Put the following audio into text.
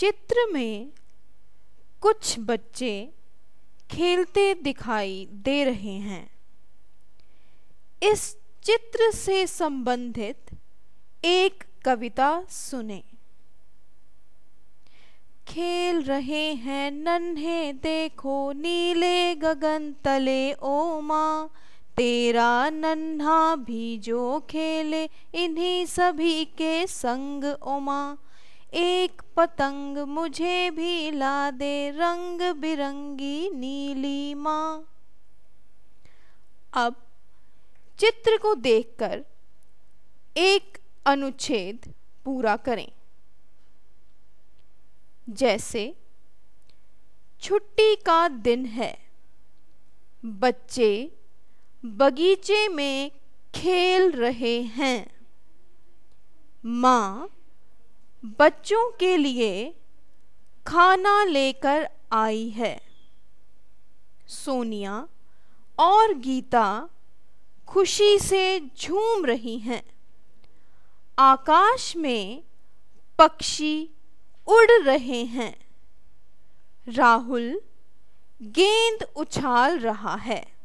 चित्र में कुछ बच्चे खेलते दिखाई दे रहे हैं इस चित्र से संबंधित एक कविता सुने खेल रहे हैं नन्हे देखो नीले गगन तले ओ माँ तेरा नन्हा भी जो खेले इन्हीं सभी के संग ओ माँ एक पतंग मुझे भी ला दे रंग बिरंगी नीली माँ अब चित्र को देखकर एक अनुच्छेद पूरा करें जैसे छुट्टी का दिन है बच्चे बगीचे में खेल रहे हैं माँ बच्चों के लिए खाना लेकर आई है सोनिया और गीता खुशी से झूम रही हैं आकाश में पक्षी उड़ रहे हैं राहुल गेंद उछाल रहा है